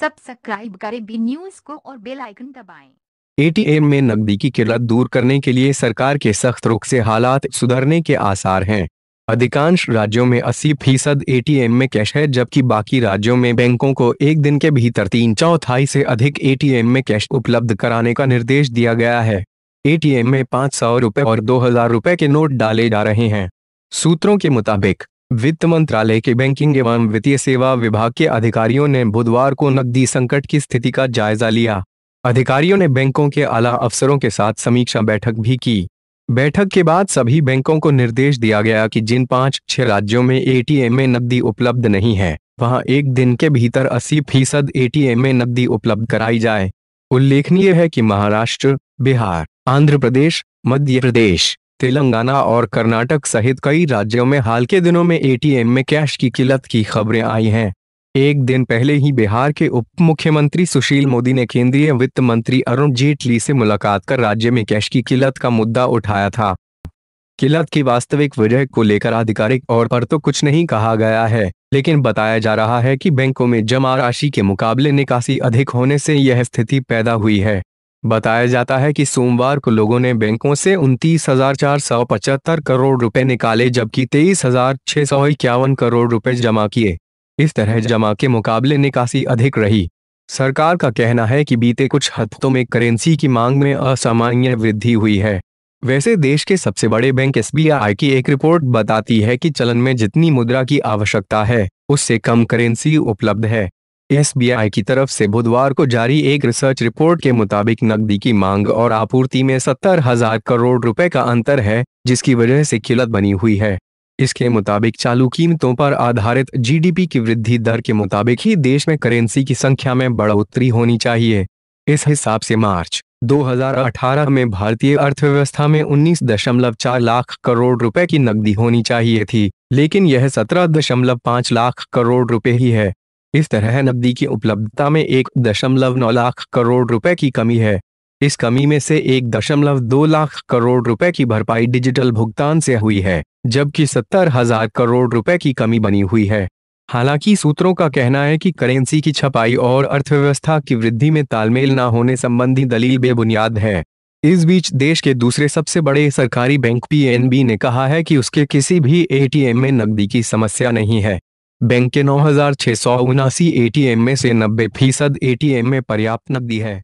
Subscribe करें B news को और बेल आइकन दबाएं। एटीएम में नकदी की किल्लत दूर करने के लिए सरकार के सख्त रुख से हालात सुधरने के आसार हैं अधिकांश राज्यों में 80 फीसद ए में कैश है जबकि बाकी राज्यों में बैंकों को एक दिन के भीतर तीन चौथाई से अधिक ए में कैश उपलब्ध कराने का निर्देश दिया गया है ए में पाँच सौ और दो हजार के नोट डाले जा रहे हैं सूत्रों के मुताबिक वित्त मंत्रालय के बैंकिंग एवं वित्तीय सेवा विभाग के अधिकारियों ने बुधवार को नकदी संकट की स्थिति का जायजा लिया अधिकारियों ने बैंकों के आला अफसरों के साथ समीक्षा बैठक भी की बैठक के बाद सभी बैंकों को निर्देश दिया गया कि जिन पांच छह राज्यों में एटीएम में नकदी उपलब्ध नहीं है वहां एक दिन के भीतर अस्सी फीसद एटीएम में नकदी उपलब्ध कराई जाए उल्लेखनीय है कि महाराष्ट्र बिहार आंध्र प्रदेश मध्य प्रदेश तेलंगाना और कर्नाटक सहित कई राज्यों में हाल के दिनों में एटीएम में कैश की किल्लत की खबरें आई हैं एक दिन पहले ही बिहार के उप मुख्यमंत्री सुशील मोदी ने केंद्रीय वित्त मंत्री अरुण जेटली से मुलाकात कर राज्य में कैश की किल्लत का मुद्दा उठाया था किल्लत की वास्तविक वजह को लेकर आधिकारिक और पर तो कुछ नहीं कहा गया है लेकिन बताया जा रहा है कि बैंकों में जमा राशि के मुकाबले निकासी अधिक होने से यह स्थिति पैदा हुई है बताया जाता है कि सोमवार को लोगों ने बैंकों से उनतीस हजार चार सौ पचहत्तर करोड़ रुपए निकाले जबकि तेईस हजार छह सौ इक्यावन करोड़ रुपए जमा किए इस तरह जमा के मुकाबले निकासी अधिक रही सरकार का कहना है कि बीते कुछ हफ्तों में करेंसी की मांग में असामान्य वृद्धि हुई है वैसे देश के सबसे बड़े बैंक एस की एक रिपोर्ट बताती है कि चलन में जितनी मुद्रा की आवश्यकता है उससे कम करेंसी उपलब्ध है एसबीआई की तरफ से बुधवार को जारी एक रिसर्च रिपोर्ट के मुताबिक नकदी की मांग और आपूर्ति में सत्तर हजार करोड़ रुपए का अंतर है जिसकी वजह से किल्लत बनी हुई है इसके मुताबिक चालू कीमतों पर आधारित जीडीपी की वृद्धि दर के मुताबिक ही देश में करेंसी की संख्या में बढ़ोतरी होनी चाहिए इस हिसाब से मार्च 2018 में भारतीय अर्थव्यवस्था में 19.4 लाख करोड़ रुपए की नकदी होनी चाहिए थी लेकिन यह 17.5 लाख करोड़ रुपए ही है इस तरह नकदी की उपलब्धता में एक दशमलव नौ लाख करोड़ रुपए की कमी है इस कमी में से एक दशमलव दो लाख करोड़ रुपए की भरपाई डिजिटल भुगतान से हुई है जबकि सत्तर हजार करोड़ रुपए की कमी बनी हुई है हालांकि सूत्रों का कहना है कि करेंसी की छपाई और अर्थव्यवस्था की वृद्धि में तालमेल न होने संबंधी दलील बेबुनियाद है इस बीच देश के दूसरे सबसे बड़े सरकारी बैंक पीएनबी ने कहा है कि उसके किसी भी एटीएम में नकदी की समस्या नहीं है बैंक के नौ हजार छह सौ उनासी एटीएम में से नब्बे फीसद एटीएम में पर्याप्त नकदी है